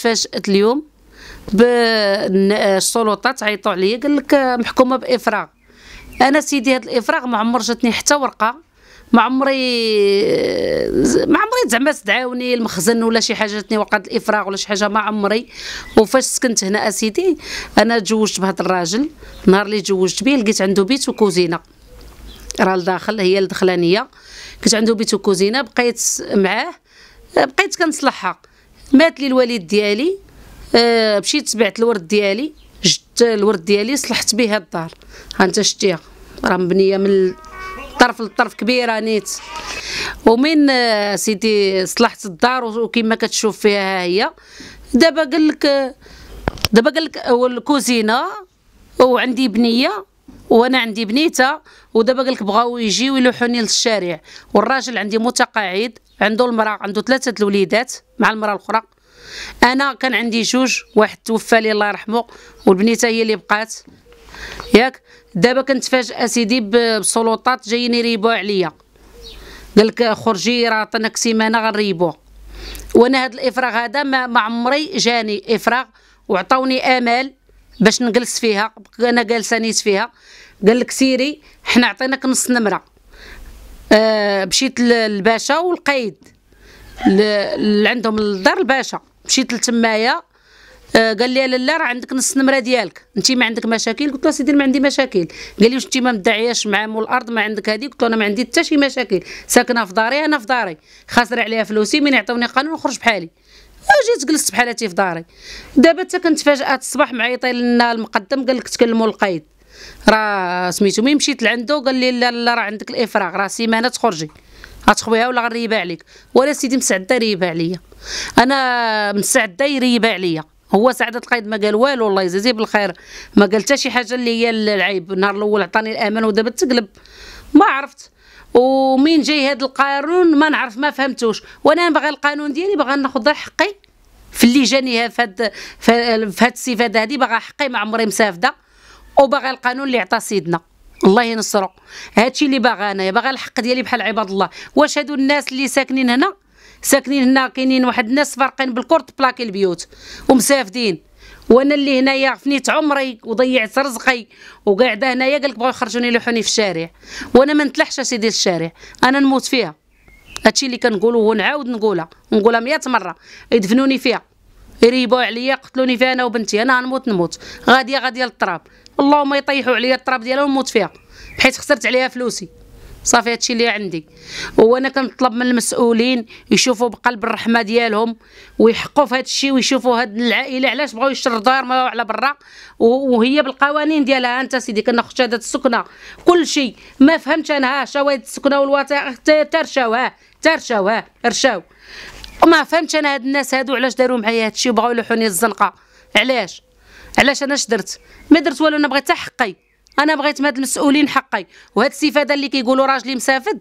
فاجأت اليوم بالسلطات عيطوا عليا قال لك محكومه بافراغ انا سيدي هذا الافراغ ما عمر جاتني حتى ورقه ما عمري ما عمري زعما استدعاوني المخزن ولا شي حاجه جاتني وقت الافراغ ولا شي حاجه ما عمري وفاش سكنت هنا اسيدي انا تزوجت بهذا الراجل نهار اللي تزوجت به لقيت عنده بيت وكوزينه راه لداخل هي الدخلانيه كنت عنده بيت وكوزينه بقيت معاه بقيت كنصلحها مات لي الوالد ديالي أه مشيت بعت الورد ديالي جت الورد ديالي صلحت به الدار هانت شتيها راه مبنيه من طرف للطرف كبيره نيت ومن آه، سيدي صلحت الدار وكيما كتشوف فيها هي دابا قال لك دابا قال لك الكوزينه وعندي بنيه وانا عندي بنيته ودابا قالك بغاو يجيو يلوحوني للشارع والراجل عندي متقاعد عنده المراه عنده ثلاثه الوليدات مع المراه الاخرى انا كان عندي جوج واحد توفى لي الله يرحمه والبنيته هي اللي بقات ياك دابا كنتفاجئ اسيدي بالسلطات جايين يريبوا عليا قالك خرجي راه عطيناك سيمانه غنريبو وانا هذا الافراغ هذا ما, ما عمري جاني افراغ وعطاوني امل باش نجلس فيها انا جالسه نيت فيها قال لك سيري حنا عطيناك نص نمره آه مشيت للباشا والقايد عندهم الدار الباشا مشيت لتمايا آه قال لي لا راه عندك نص نمره ديالك انت ما عندك مشاكل قلت له سيدي ما عندي مشاكل قال لي واش انت ما مدعياش مع مول الارض ما عندك هذه قلت له انا ما عندي حتى شي مشاكل ساكنه في داري انا في داري خاسر عليها فلوسي من يعطوني قانون نخرج بحالي فجيت جلست بحالاتي في داري دابا حتى كنتفاجات الصباح معيطي لنا المقدم قال لك تكلموا القايد راه سميتو مي مشيت لعندو قال لي لا لا راه عندك الافراغ راه سيمانه تخرجي غتخويها ولا غنريبها عليك ولا سيدي مسعده ريبها عليا انا مسعده يريبها عليا هو سعادة القايد ما قال والو الله يجازيه بالخير ما قال حتى شي حاجه اللي هي العيب النهار الاول عطاني الامان ودابا تقلب ما عرفت ومين جاي هذا القانون ما نعرف ما فهمتوش وانا باغا القانون ديالي باغا ناخذ حقي في اللي جاني فهاد فهاد الاستفاده هذه باغا حقي ما عمري مسافده وباغي القانون اللي عطى سيدنا الله ينصرو هادشي اللي باغا انايا باغا الحق ديالي بحال عباد الله واش هادو الناس اللي ساكنين هنا ساكنين هنا كاينين واحد الناس فارقين بالكرت بلاكي البيوت ومسافدين وانا اللي هنايا فنيت عمري وضيعت رزقي وقاعده هنايا قالك بغاو يخرجوني يلوحوني في الشارع وانا ما نتلحش اسيدي الشارع انا نموت فيها هادشي اللي كنقولو ونعاود نقولها نقولها 100 مره يدفنوني فيها يريبوا عليا قتلوني فيها انا وبنتي انا غنموت نموت غاديه غاديه للتراب اللهم يطيحوا عليا التراب ديالها ونموت فيها حيت خسرت عليها فلوسي صافي هادشي اللي عندي وانا كنطلب من المسؤولين يشوفوا بقلب الرحمه ديالهم ويحقوا في هادشي ويشوفوا هاد العائله علاش بغاو يشروا ما على برا وهي بالقوانين ديالها انت سيدي كناخذ شهاده السكنه كلشي ما فهمت انا ها شواهد السكنه والوثائق ترشاوها ترشاوها رشاو ما فهمتش انا هاد الناس هادو علاش داروا معايا هادشي وبغاو يلوحوني الزنقه علاش علاش انا اش درت ما درت والو انا بغيت حقي انا بغيت من هاد المسؤولين حقي وهاد السفاده اللي كيقولوا راجلي مسافد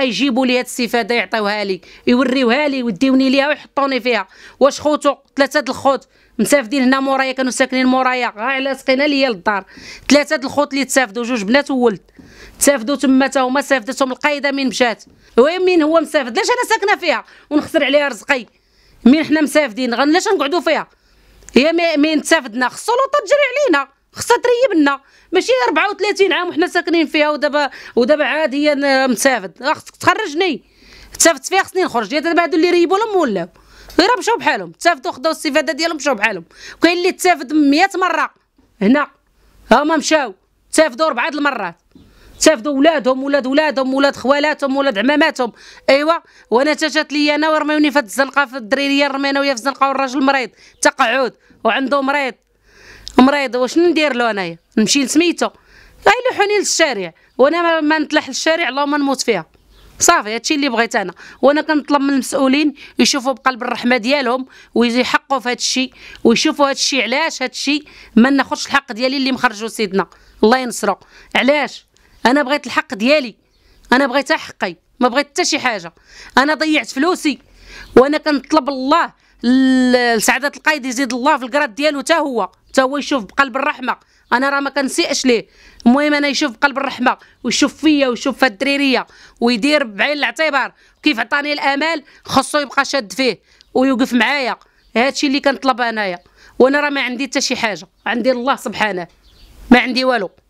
يجيبوا لي هاد السفاده يعطيوها لي يوريوها لي وديوني ليها ويحطوني فيها واش خوتو ثلاثه د الخوت مسافدين هنا مورايا كانوا ساكنين مورايا على سقينا ليا للدار ثلاثه د الخوت اللي تسافدوا جوج بنات وولد تسافدوا تما تا هما سافدتهم القايده من مشات مين هو مسافد لاش انا ساكنه فيها ونخسر عليها رزقي مين حنا مسافدين غن لاش نقعدوا فيها هي مين تسافدنا خصو لوطه تجري علينا خصها تريبنا ماشي 34 عام وحنا ساكنين فيها ودابا ودابا عاد هي مسافد خصك تخرجني تسافدت فيها خصني نخرج يا دابا هادو اللي ريبوا لهم ولاو غير مشاو بحالهم تسافدوا خداو الاستفاده ديالهم مشاو بحالهم كاين اللي تسافد 100 مره هنا هما مشاو تسافدوا ربعه المرات تسافدوا ولادهم ولاد ولادهم ولاد خوالاتهم ولاد عماماتهم ايوا وانا تجات لي انا ورميوني في الزنقه في الدريريه رمينا ويا في الزنقه والراجل مريض تقعد وعنده مريض مريض واش ندير له انايا نمشي لسميتو غيلوحوني للشارع وانا ما نطلع للشارع اللهم نموت فيها صافي هادشي اللي بغيت انا وانا كنطلب من المسؤولين يشوفوا بقلب الرحمه ديالهم ويحقوا في هادشي ويشوفوا هادشي علاش هادشي ما ناخذش الحق ديالي اللي مخرجو سيدنا الله ينصرو علاش انا بغيت الحق ديالي انا بغيت حقي ما بغيت حتى شي حاجه انا ضيعت فلوسي وانا كنطلب الله لسعاده القايد يزيد الله في الكراد ديالو حتى هو حتى هو يشوف بقلب الرحمه انا راه ما كنسيئش ليه المهم انا يشوف بقلب الرحمه ويشوف فيا ويشوف في الدريريه ويدير بعين الاعتبار كيف عطاني الامال خصو يبقى شاد فيه ويوقف معايا هادشي اللي كنطلب انايا وانا راه ما عندي حتى شي حاجه عندي الله سبحانه ما عندي والو